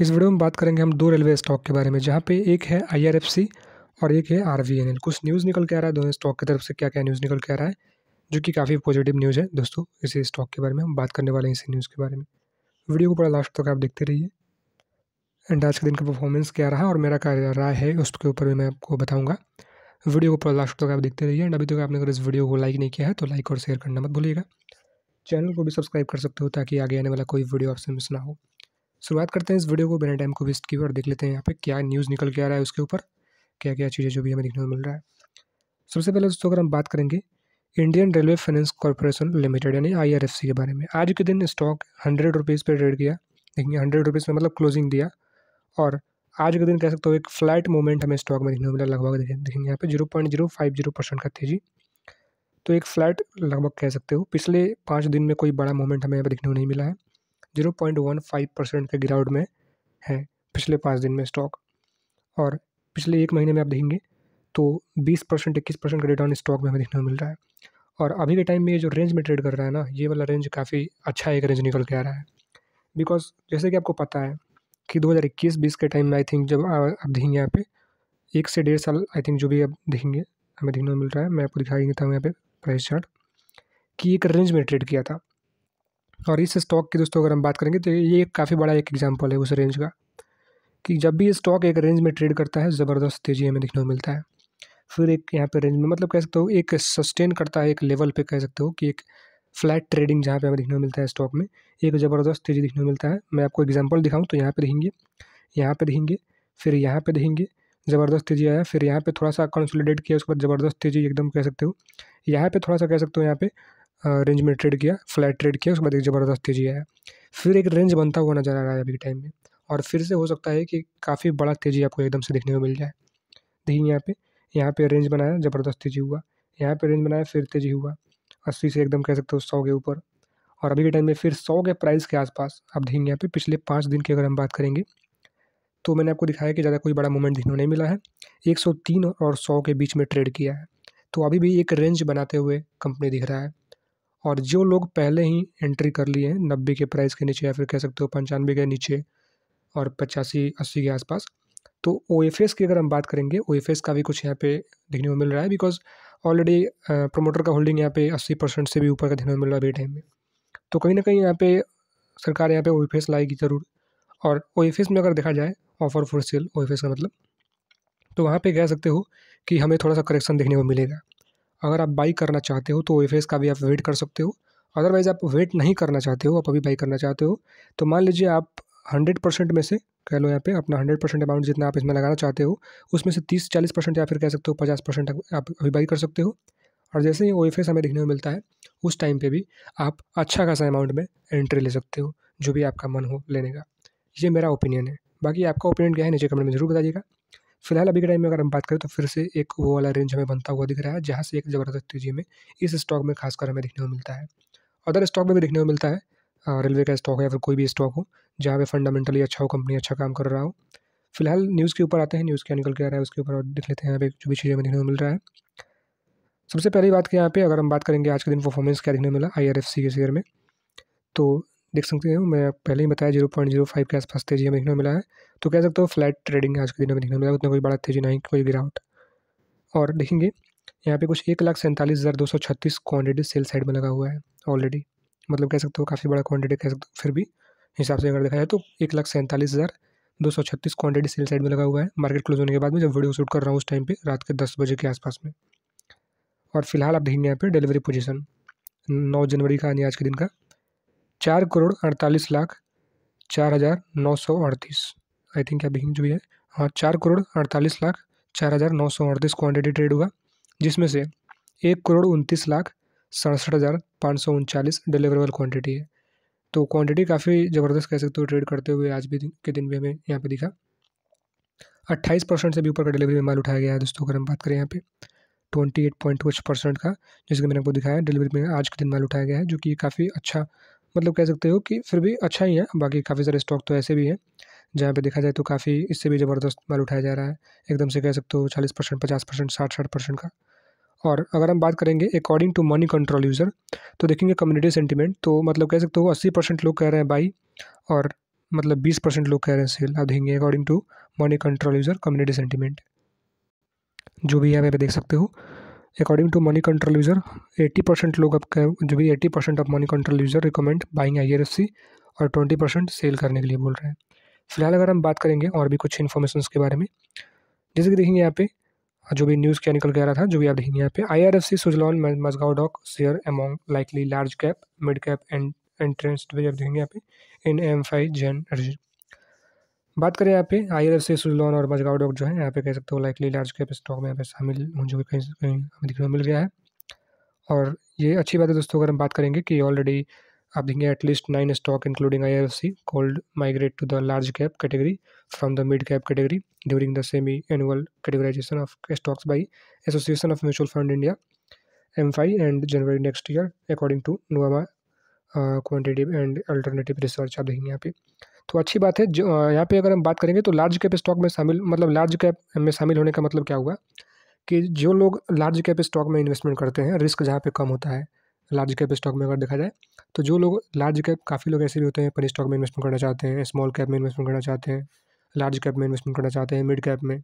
इस वीडियो में बात करेंगे हम दो रेलवे स्टॉक के बारे में जहाँ पे एक है आई और एक है आर कुछ न्यूज़ निकल के आ रहा है दोनों स्टॉक की तरफ से क्या क्या न्यूज़ निकल के आ रहा है जो कि काफ़ी पॉजिटिव न्यूज़ है दोस्तों इसी स्टॉक के बारे में हम बात करने वाले हैं इसी न्यूज़ के बारे में वीडियो को पूरा लास्ट तक आप देखते रहिए एंड आज के दिन का परफॉर्मेंस क्या रहा और मेरा क्या राय है उसके ऊपर भी मैं आपको बताऊँगा वीडियो को पूरा लास्ट तक आप देखते रहिए एंड अभी तक आपने अगर इस वीडियो को लाइक नहीं किया है तो लाइक और शेयर करना मत भूलिएगा चैनल को भी सब्सक्राइब कर सकते हो ताकि आगे आने वाला कोई वीडियो आपसे मिस ना हो शुरुआत करते हैं इस वीडियो को बिना टाइम को वेस्ट की और देख लेते हैं यहाँ पे क्या न्यूज़ निकल के आ रहा है उसके ऊपर क्या क्या चीज़ें जो भी हमें देखने को मिल रहा है सबसे पहले दोस्तों अगर हम बात करेंगे Indian railway finance corporation limited यानी आई के बारे में आज के दिन स्टॉक हंड्रेड रुपीज़ पर ट्रेड किया देखिए हंड्रेड रुपीज़ में मतलब क्लोजिंग दिया और आज के दिन कह सकते हो एक फ्लैट मूवमेंट हमें स्टॉक में देखने को मिला लगभग देखेंगे यहाँ पे zero point zero five zero percent का तेजी तो एक फ्लैट लगभग कह सकते हो पिछले पाँच दिन में कोई बड़ा मूवमेंट हमें यहाँ पर देखने को नहीं मिला है zero point one five percent का गिरावट में है पिछले पाँच दिन में स्टॉक और पिछले एक महीने में आप देखेंगे तो बीस परसेंट इक्कीस परसेंट का रिटर्न स्टॉक में हमें देखने को मिल रहा है और अभी के टाइम में जो रेंज में ट्रेड कर रहा है ना ये वाला रेंज काफ़ी अच्छा एक रेंज निकल के आ रहा है बिकॉज जैसे कि आपको पता है कि इक्कीस बीस के टाइम में आई थिंक जब आप देखेंगे यहाँ पे एक से डेढ़ साल आई थिंक जो भी आप देखेंगे हमें देखने को मिल रहा है मैं आपको दिखाई देता हूँ यहाँ पे प्राइस चार्ट कि एक रेंज में ट्रेड किया था और इस स्टॉक की दोस्तों अगर हम बात करेंगे तो ये काफ़ी बड़ा एक एग्जाम्पल है उस रेंज का कि जब भी ये स्टॉक एक रेंज में ट्रेड करता है ज़बरदस्त तेज़ी हमें देखने को मिलता है फिर एक यहाँ पे रेंज में मतलब कह सकते हो एक सस्टेन करता है एक लेवल पे कह सकते हो कि एक फ्लैट ट्रेडिंग जहाँ पे हमें देखने को मिलता है स्टॉक में एक ज़बरदस्त तेज़ी देखने को मिलता है मैं आपको एग्जाम्पल दिखाऊँ तो यहाँ पर देखेंगे यहाँ पर देखेंगे फिर यहाँ पर देखेंगे ज़बरदस्त तेज़ी आया फिर यहाँ पर थोड़ा सा कंसोलिडेट किया उसके बाद ज़बरदस्त तेज़ी एकदम कह सकते हो यहाँ पर थोड़ा सा कह सकते हो यहाँ पर रेंज में ट्रेड किया फ्लैट ट्रेड किया उसके बाद एक ज़बरदस्त तेज़ी आया फिर एक रेंज बनता हुआ नज़र आ रहा है अभी के टाइम में और फिर से हो सकता है कि काफ़ी बड़ा तेज़ी आपको एकदम से देखने को मिल जाए देखिए यहाँ पे यहाँ पे रेंज बनाया ज़बरदस्त तेज़ी हुआ यहाँ पे रेंज बनाया फिर तेज़ी हुआ अस्सी से एकदम कह सकते हो सौ के ऊपर और अभी के टाइम में फिर सौ के प्राइस के आसपास आप देखेंगे यहाँ पे पिछले पाँच दिन की अगर हम बात करेंगे तो मैंने आपको दिखाया कि ज़्यादा कोई बड़ा मूवमेंट देखने को नहीं मिला है एक और सौ के बीच में ट्रेड किया है तो अभी भी एक रेंज बनाते हुए कंपनी दिख रहा है और जो लोग पहले ही एंट्री कर लिए हैं नब्बे के प्राइस के नीचे या फिर कह सकते हो पंचानवे के नीचे और पचासी अस्सी के आसपास तो ओ की अगर हम बात करेंगे ओ का भी कुछ यहाँ पे देखने को मिल रहा है बिकॉज ऑलरेडी प्रमोटर का होल्डिंग यहाँ पे अस्सी परसेंट से भी ऊपर का देखने को मिल रहा है अभी टाइम में तो कहीं ना कहीं यहाँ पे सरकार यहाँ पे ओ लाएगी ज़रूर और ओ में अगर देखा जाए ऑफर फॉर सेल ओ का मतलब तो वहाँ पर कह सकते हो कि हमें थोड़ा सा करेक्शन देखने को मिलेगा अगर आप बाई करना चाहते हो तो ओ का भी आप वेट कर सकते हो अदरवाइज़ आप वेट नहीं करना चाहते हो आप अभी बाई करना चाहते हो तो मान लीजिए आप हंड्रेड परसेंट में से कह लो यहाँ पे अपना हंड्रेड परसेंट अमाउंट जितना आप इसमें लगाना चाहते हो उसमें से तीस चालीस परसेंट या फिर कह सकते हो पचास परसेंट आप अभी बाई कर सकते हो और जैसे ही ओ एफ एस हमें देखने को मिलता है उस टाइम पर भी आप अच्छा खासा अमाउंट में एंट्री ले सकते हो जो भी आपका मन हो लेने का ये मेरा ओपिनियन है बाकी आपका ओपिनियन क्या है नीचे कमेंट में ज़रूर बताइएगा फिलहाल अभी के टाइम में अगर हम बात करें तो फिर से एक वो वाला रेंज हमें बनता हुआ दिख रहा है जहाँ से एक ज़बरदस्त तेजी में इस स्टॉक में खासकर हमें देखने को मिलता है अदर स्टॉक में भी देखने को मिलता है रेलवे का स्टॉक है या फिर कोई भी स्टॉक हो जहाँ पे फंडामेंटली अच्छा हो कंपनी अच्छा काम कर रहा हो फिलहाल न्यूज़ के ऊपर आते हैं न्यूज़ क्या निकल के आ रहा है उसके ऊपर और देख लेते हैं यहाँ पे जो भी चीज़ें देखने को मिल रहा है सबसे पहली बात की यहाँ पे अगर हम बात करेंगे आज के दिन परफॉर्मेंस क्या देखने को मिला आई के शेयर में तो देख सकते हो मैं पहले ही बताया जीरो पॉइंट जीरो फाइव के आसपास तेजी हमें देखने को मिला है तो कह सकते हो फ्लैट ट्रेडिंग आज के दिन में देखने को मिला उतना कोई बड़ा तेजी नहीं कोई गिरावट और देखेंगे यहाँ पे कुछ एक लाख सैंतालीस हज़ार दो सौ छत्तीस क्वान्टिटी सेल साइड में लगा हुआ है ऑलरेडी मतलब कह सकते हो काफ़ी बड़ा क्वान्टिटी कह सकते हो फिर भी हिसाब से अगर देखा जाए तो एक लाख सैंतालीस हज़ार दो सौ छत्तीस क्वान्टिटी सेल साइड में लगा हुआ है मार्केट क्लोज होने के बाद में जब वीडियो शूट कर रहा हूँ उस टाइम पे रात के दस बजे के आसपास में और फिलहाल आप देखेंगे यहाँ पे डिलीवरी पोजीशन नौ जनवरी का यानी आज के दिन का चार करोड़ अड़तालीस लाख चार हज़ार नौ सौ अड़तीस आई थिंक क्या बिगिंग जो है हाँ चार करोड़ अड़तालीस लाख चार हज़ार नौ सौ अड़तीस क्वान्टिटी ट्रेड हुआ जिसमें से एक करोड़ उनतीस लाख सड़सठ हज़ार पाँच सौ उनचालीस डिलीवरेबल क्वान्टिटी है तो क्वान्टिटी काफ़ी ज़बरदस्त कह सकते हो ट्रेड करते हुए आज भी दिन के दिन भी हमें यहाँ पे दिखा अट्ठाईस परसेंट से भी ऊपर का डिलीवरी में माल उठाया गया है दोस्तों अगर हम बात करें यहाँ पे ट्वेंटी एट पॉइंट कुछ परसेंट का जैसे कि मैंने आपको दिखाया डिलीवरी में आज के दिन माल उठाया गया है जो कि काफ़ी अच्छा मतलब कह सकते हो कि फिर भी अच्छा ही है बाकी काफ़ी सारे स्टॉक तो ऐसे भी हैं जहाँ पे देखा जाए तो काफ़ी इससे भी ज़बरदस्त माल उठाया जा रहा है एकदम से कह सकते हो चालीस परसेंट पचास परसेंट साठ साठ परसेंट का और अगर हम बात करेंगे according to money control user तो देखेंगे कम्युनिटी सेंटीमेंट तो मतलब कह सकते हो अस्सी परसेंट लोग कह रहे हैं बाई और मतलब बीस परसेंट लोग कह रहे हैं सेल आप देखेंगे according to money control user community sentiment जो भी यहाँ पे देख सकते हो according to money control user 80 percent लोग आपका जो भी 80 percent of money control user recommend buying I और 20 परसेंट सेल करने के लिए बोल रहे हैं फिलहाल अगर हम बात करेंगे और भी कुछ इन्फॉर्मेशन के बारे में जैसे कि देखेंगे यहाँ पे जो भी न्यूज़ क्या निकल के आ रहा था जो भी आप देखेंगे यहाँ पे I R F C Suzlon Mazagon dock share among likely large cap mid cap and entrance आप देखेंगे यहाँ पे इन एम फाइव जैन बात करें यहाँ पे आई एफ सी सुजलॉन और मजगाव डॉक जो है यहाँ पे कह सकते हो लाइकली लार्ज कैप स्टॉक में यहाँ पे शामिल जो कहीं कहीं हमें देखने को मिल गया है और ये अच्छी बात है दोस्तों अगर हम बात करेंगे कि ऑलरेडी आप देखेंगे at least nine stock including I F C could migrate to the large cap category from the mid cap category during the semi annual categorisation of stocks by association of mutual fund India AMFI and January next year according to Nova quantitative and alternative research आप देखेंगे यहाँ पे तो अच्छी बात है जो यहाँ पे अगर हम बात करेंगे तो लार्ज कैप स्टॉक में शामिल मतलब लार्ज कैप में शामिल होने का मतलब क्या हुआ कि जो लोग लार्ज कैप स्टॉक में इन्वेस्टमेंट करते हैं रिस्क जहाँ पे कम होता है लार्ज कैप स्टॉक में अगर देखा जाए तो जो लोग लार्ज कैप काफ़ी लोग ऐसे भी होते हैं पर स्टॉक में इन्वेस्टमेंट करना चाहते हैं स्मॉल कैप में इन्वेस्टमेंट करना चाहते हैं लार्ज कैप में इन्वेस्टमेंट करना चाहते हैं मिड कैप में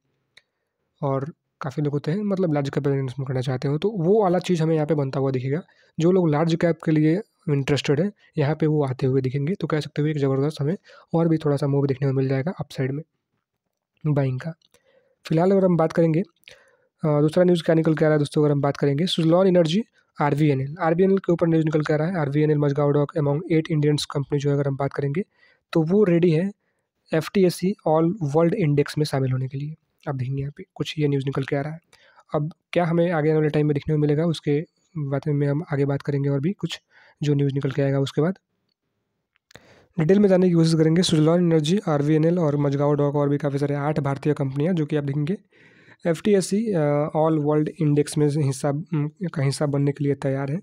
और काफ़ी लोग होते हैं मतलब लार्ज कैप में इन्वेस्टमेंट करना चाहते हैं तो वो वाला चीज़ हमें यहाँ पे बनता हुआ दिखेगा जो लोग लार्ज कैप के लिए इंटरेस्टेड है यहाँ पे वो आते हुए दिखेंगे तो कह सकते हो एक ज़बरदस्त हमें और भी थोड़ा सा मूव देखने को मिल जाएगा अप साइड में बाइंग का फिलहाल अगर हम बात करेंगे दूसरा न्यूज़ क्या निकल के आ रहा है दोस्तों अगर हम बात करेंगे Suzlon energy R V N L R V N L के ऊपर न्यूज़ निकल के आ रहा है R V N L Mazagon dock among eight Indians company जो है अगर हम बात करेंगे तो वो रेडी है F T S C all world index में शामिल होने के लिए अब देखेंगे यहाँ पे कुछ ये न्यूज़ निकल के आ रहा है अब क्या हमें आगे आने वाले टाइम में देखने को मिलेगा उसके बारे में हम आगे बात करेंगे और भी कुछ जो न्यूज़ निकल के आएगा उसके बाद डिटेल में जानने की कोशिश करेंगे सुजलॉन एनर्जी आर और मजगाव डॉक और भी काफ़ी सारे आठ भारतीय कंपनियाँ जो कि आप देखेंगे एफ ऑल वर्ल्ड इंडेक्स में हिस्सा का हिस्सा बनने के लिए तैयार है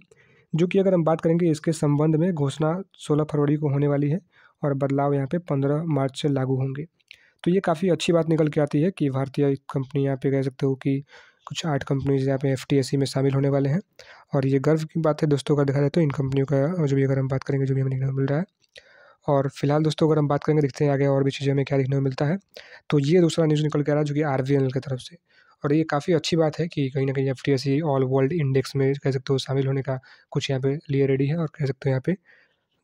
जो कि अगर हम बात करेंगे इसके संबंध में घोषणा 16 फरवरी को होने वाली है और बदलाव यहाँ पे 15 मार्च से लागू होंगे तो ये काफ़ी अच्छी बात निकल के आती है कि भारतीय कंपनी यहाँ पे कह सकते हो कि कुछ आठ कंपनीज यहाँ पे एफ e में शामिल होने वाले हैं और ये गर्व की बात है दोस्तों अगर देखा जाए तो इन कंपनियों का जो भी अगर हम बात करेंगे जो भी हमें देखने को मिल रहा है और फिलहाल दोस्तों अगर हम बात करेंगे देखते हैं आगे और भी चीज़ें हमें क्या देखने को मिलता है तो ये दूसरा न्यूज़ निकल के आ रहा है जो कि आर की तरफ से और ये काफ़ी अच्छी बात है कि कहीं ना कहीं एफ ऑल वर्ल्ड इंडेक्स में कह सकते हो शामिल होने का कुछ यहाँ पे लिए रेडी है और कह सकते हो यहाँ पे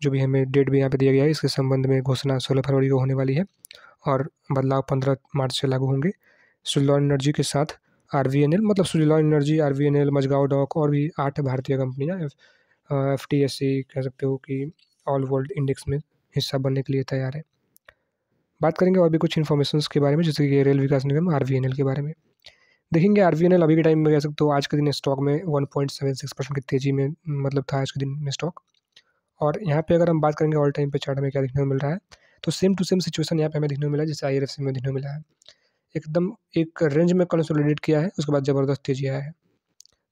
जो भी हमें डेट भी यहाँ पे दिया गया है इसके संबंध में घोषणा सोलह फरवरी को होने वाली है और बदलाव पंद्रह मार्च से लागू होंगे सोलर एनर्जी के साथ आर वी एन एल मतलब Suzlon energy R V N L Mazagon dock और भी आठ भारतीय कंपनियाँ एफ टी एस सी कह सकते हो कि ऑल वर्ल्ड इंडेक्स में हिस्सा बनने के लिए तैयार है बात करेंगे और भी कुछ इन्फॉर्मेशन के बारे में जैसे कि Rail Vikas Nigam R V N L के बारे में देखेंगे आर वी एन एल अभी के टाइम में कह सकते हो आज के दिन स्टॉक में one point seven six percent की तेज़ी में मतलब था आज के दिन में स्टॉक और यहाँ पे अगर हम बात करेंगे ऑल टाइम पे चार्ट में क्या देखने को मिल रहा है तो सेम टू सेम सिचुएशन यहाँ पे हमें देखने को मिला है जैसे आई एफ सी में देखने को मिला है एकदम एक रेंज में कंसोलिडेट किया है उसके बाद ज़बरदस्त तेजी आया है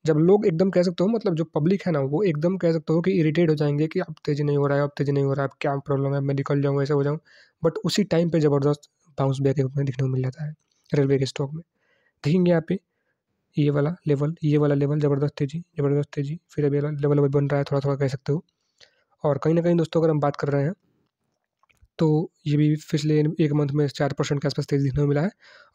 जब लोग एकदम कह सकते हो मतलब जो पब्लिक है ना वो एकदम कह सकते हो कि इरिटेट हो जाएंगे कि अब तेज़ी नहीं हो रहा है अब तेज़ी नहीं हो रहा है अब क्या प्रॉब्लम है मैं निकल जाऊँ ऐसे हो जाऊँ बट उसी टाइम पर ज़बरदस्त बाउंस बैक एक में दिखने को मिल जाता है रेलवे के स्टॉक में देखेंगे यहाँ पे ये वाला लेवल ये वाला लेवल ज़बरदस्त तेज़ी ज़बरदस्त तेज़ी फिर अभी लेवल अभी बन रहा है थोड़ा थोड़ा कह सकते हो और कहीं ना कहीं दोस्तों अगर हम बात कर रहे हैं तो ये भी पिछले एक मंथ में चार परसेंट के आसपास तेज़ देखने को मिला है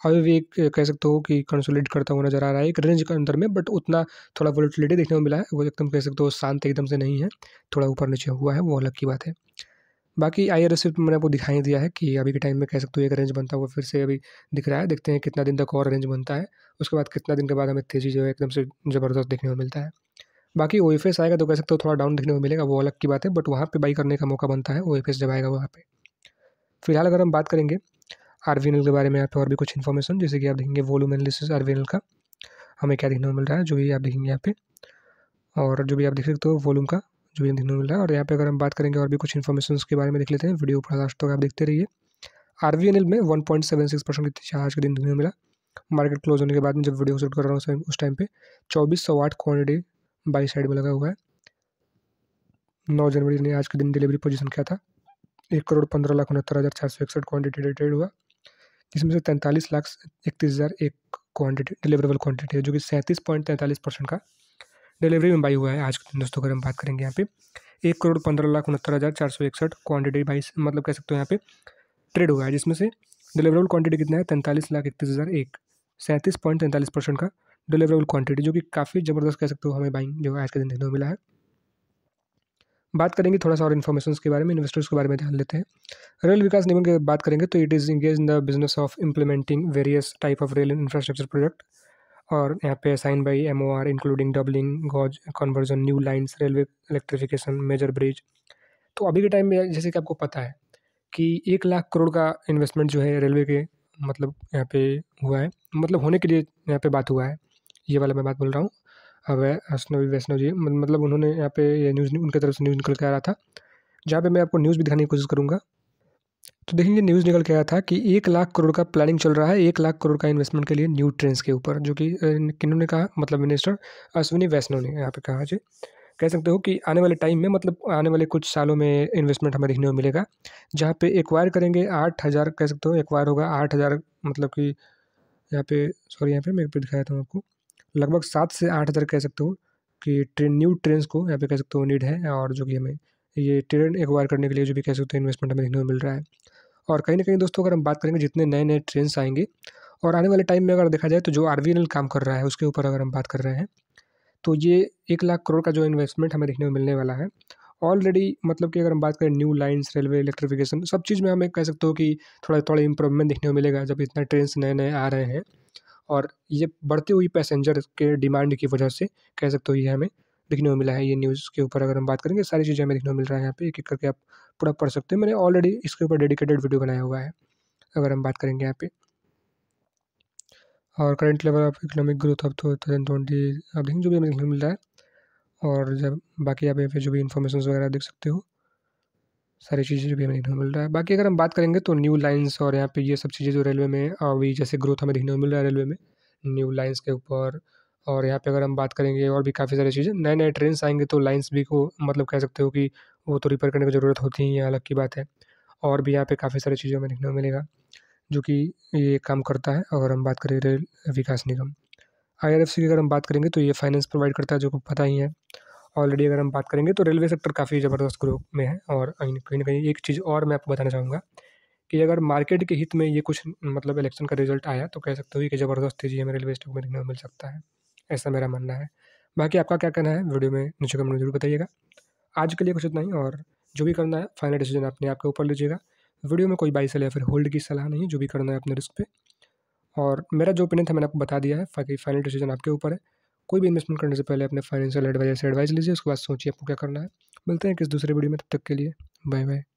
अभी भी एक कह सकते हो कि कंसोलिडेट करता हुआ नजर आ रहा है एक रेंज के अंदर में बट उतना थोड़ा वोलेटिलिटी देखने को मिला है वो एकदम कह सकते हो शांत एकदम से नहीं है थोड़ा ऊपर नीचे हुआ है वो अलग की बात है बाकी आई आर एस मैंने आपको दिखाई दिया है कि अभी के टाइम में कह सकते हो एक रेंज बनता हुआ फिर से अभी दिख रहा है देखते हैं कितना दिन तक और रेंज बनता है उसके बाद कितना दिन के बाद हमें तेज़ी जो है एकदम से ज़बरदस्त देखने को मिलता है बाकी ओ आएगा तो कह सकते हो थोड़ा डाउन देखने को मिलेगा वो अलग की बात है बट वहाँ पे बाई करने का मौका बनता है ओ जब आएगा वहाँ पे फिलहाल अगर हम बात करेंगे एल के बारे में यहाँ पे और भी कुछ इन्फॉर्मेशन जैसे कि आप देखेंगे वॉल्यूम एनालिसिस एल का हमें क्या देखने को मिल रहा है जो भी आप देखेंगे यहाँ पे और जो भी आप देख सकते हो वॉलूम का जो भी देखने को मिल रहा है और यहाँ पे अगर हम बात करेंगे और भी कुछ इन्फॉर्मेशन के बारे में देख लेते हैं वीडियो पूरा लास्ट तक आप देखते रहिए आर में one point seven six percent की के दिन देखने को मिला मार्केट क्लोज होने के बाद में जब वीडियो शूट कर रहा हूँ उस टाइम पर चौबीस सौ आठ क्वानिटी बाई साइड में लगा हुआ है नौ जनवरी ने आज के दिन डिलीवरी पोजिशन क्या था एक करोड़ पंद्रह लाख उनहत्तर हज़ार छः सौ इकसठ क्वान्टिटी ट्रेड हुआ जिसमें से तैंतालीस लाख इकतीस हज़ार एक क्वान्टिटी डिलीवरेबल क्वान्टिटी है जो कि सैंतीस पॉइंट तैंतालीस परसेंट का डिलीवरी में बाई हुआ है आज के दिन दोस्तों अगर हम बात करेंगे यहाँ पे एक करोड़ पंद्रह लाख उनहत्तर हज़ार चार सौ इकसठ क्वान्टिटी बाईस मतलब कह सकते हो यहाँ पे ट्रेड हुआ है जिसमें से डिलीवरेबल क्वान्टिटी कितना है तैंतालीस लाख इकतीस हज़ार एक सैंतीस पॉइंट तैंतालीस परसेंट का डिलीवरेबल क्वान्टिटी जो कि काफ़ी ज़बरदस्त कह सकते हो हमें बाइंग जो है आज के दिन देखने को मिला है बात करेंगे थोड़ा सा और इन्फॉर्मेशन के बारे में इन्वेस्टर्स के बारे में ध्यान लेते हैं रेल विकास निगम की बात करेंगे तो it is engage in the business of implementing various type of rail infrastructure project और यहाँ पे sign by M O R including doubling gauge conversion new lines railway electrification major bridge तो अभी के टाइम में जैसे कि आपको पता है कि एक लाख करोड़ का इन्वेस्टमेंट जो है रेलवे के मतलब यहाँ पे हुआ है मतलब होने के लिए यहाँ पे बात हुआ है ये वाला मैं बात बोल रहा हूँ अभय वैष्णवी वैष्णव जी मतलब उन्होंने यहाँ पे ये न्यूज़ उनके तरफ से न्यूज़ निकल के आ रहा था जहाँ पे मैं आपको न्यूज़ भी दिखाने की कोशिश करूँगा तो देखिए न्यूज़ निकल के आया था कि एक लाख करोड़ का प्लानिंग चल रहा है एक लाख करोड़ का इन्वेस्टमेंट के लिए न्यू ट्रेंस के ऊपर जो कि किन्होंने कहा मतलब मिनिस्टर अश्विनी वैष्णव ने यहाँ पे कहा जी कह सकते हो कि आने वाले टाइम में मतलब आने वाले कुछ सालों में इन्वेस्टमेंट हमें देखने को मिलेगा जहाँ पे एक्वायर करेंगे आठ हज़ार कह सकते हो एक्वायर होगा आठ हज़ार मतलब कि यहाँ पे सॉरी यहाँ पे मैं दिखाया था आपको लगभग सात से आठ हज़ार कह सकते हो कि ट्रेन न्यू ट्रेन को यहाँ पे कह सकते हो नीड है और जो कि हमें ये ट्रेन एक्वायर करने के लिए जो भी कह सकते हो इन्वेस्टमेंट हमें देखने को मिल रहा है और कहीं ना कहीं दोस्तों अगर हम बात करेंगे जितने नए नए ट्रेन आएंगे और आने वाले टाइम में अगर देखा जाए तो जो आर काम कर रहा है उसके ऊपर अगर हम बात कर रहे हैं तो ये एक लाख करोड़ का जो इन्वेस्टमेंट हमें देखने को मिलने वाला है ऑलरेडी मतलब कि अगर हम बात करें न्यू लाइन्स रेलवे इलेक्ट्रिफिकेशन सब चीज़ में हमें कह सकते हो कि थोड़ा थोड़ा इम्प्रूवमेंट देखने को मिलेगा जब इतना ट्रेन नए नए आ रहे हैं और ये बढ़ती हुई पैसेंजर के डिमांड की वजह से कह सकते हो ये हमें देखने को मिला है ये न्यूज़ के ऊपर अगर हम बात करेंगे सारी चीज़ें हमें देखने को मिल रहा है यहाँ पे एक एक करके आप पूरा पढ़ सकते हो मैंने ऑलरेडी इसके ऊपर डेडिकेटेड वीडियो बनाया हुआ है अगर हम बात करेंगे यहाँ पे और current level of economic growth of two thousand twenty अब देखेंगे जो भी हमें देखने को मिल रहा है और जब बाकी आप यहाँ पे जो भी इन्फॉर्मेशन वगैरह देख सकते हो सारी चीज़ें भी हमें देखने को मिल रहा है बाकी अगर हम बात करेंगे तो न्यू लाइन्स और यहाँ पे ये सब चीज़ें जो रेलवे में अभी जैसे ग्रोथ हमें देखने को मिल रहा है रेलवे में न्यू लाइन्स के ऊपर और यहाँ पे अगर हम बात करेंगे और भी काफ़ी सारी चीज़ें नए नए ट्रेन्स आएंगे तो लाइन्स भी को मतलब कह सकते हो कि वो तो रिपेयर करने की ज़रूरत होती है अलग की बात है और भी यहाँ पर काफ़ी सारी चीज़ें हमें देखने को मिलेगा जो कि ये काम करता है अगर हम बात करें रेल विकास निगम आई की अगर हम बात करेंगे तो ये फाइनेंस प्रोवाइड करता है जो को पता ही है ऑलरेडी अगर हम बात करेंगे तो रेलवे सेक्टर काफ़ी ज़बरदस्त ग्रोथ में है और कहीं ना कहीं एक चीज़ और मैं आपको बताना चाहूँगा कि अगर मार्केट के हित में ये कुछ मतलब इलेक्शन का रिजल्ट आया तो कह सकते हो कि ज़बरदस्त तेजी हमें रेलवे स्टॉक में देखने को मिल सकता है ऐसा मेरा मानना है बाकी आपका क्या कहना है वीडियो में नीचे कमेंट जरूर बताइएगा आज के लिए कुछ इतना ही और जो भी करना है फाइनल डिसीजन अपने आप के ऊपर लीजिएगा वीडियो में कोई बाई सलाह या फिर होल्ड की सलाह नहीं जो भी करना है अपने रिस्क पे और मेरा जो ओपिनियन था मैंने आपको बता दिया है बाकी फाइनल डिसीजन आपके ऊपर है कोई भी इन्वेस्टमेंट करने से पहले अपने फाइनेंशियल एडवाइजर से एडवाइस लीजिए उसके बाद सोचिए आपको क्या करना है मिलते हैं किस दूसरे वीडियो में तब तक के लिए बाय बाय